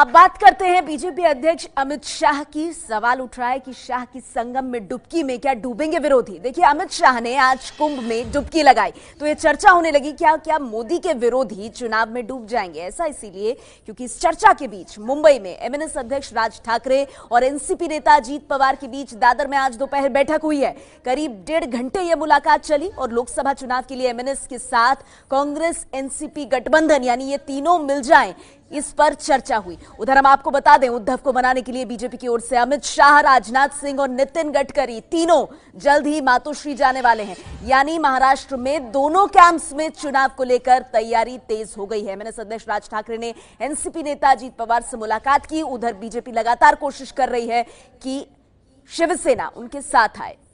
अब बात करते हैं बीजेपी अध्यक्ष अमित शाह की सवाल उठ रहा है कि शाह की संगम में डुबकी में क्या डूबेंगे विरोधी देखिए अमित शाह ने आज कुंभ में डुबकी लगाई तो ये चर्चा होने लगी क्या क्या मोदी के विरोधी चुनाव में डूब जाएंगे ऐसा इसीलिए क्योंकि इस चर्चा के बीच मुंबई में एमएनएस अध्यक्ष राज ठाकरे और एनसीपी नेता अजीत पवार के बीच दादर में आज दोपहर बैठक हुई है करीब डेढ़ घंटे यह मुलाकात चली और लोकसभा चुनाव के लिए एमएनएस के साथ कांग्रेस एनसीपी गठबंधन यानी ये तीनों मिल जाए इस पर चर्चा हुई उधर हम आपको बता दें उद्धव को मनाने के लिए बीजेपी की ओर से अमित शाह राजनाथ सिंह और नितिन गडकरी तीनों जल्द ही मातोश्री जाने वाले हैं यानी महाराष्ट्र में दोनों कैंप्स में चुनाव को लेकर तैयारी तेज हो गई है मैंने सदेश राज ठाकरे ने एनसीपी नेता अजीत पवार से मुलाकात की उधर बीजेपी लगातार कोशिश कर रही है कि शिवसेना उनके साथ आए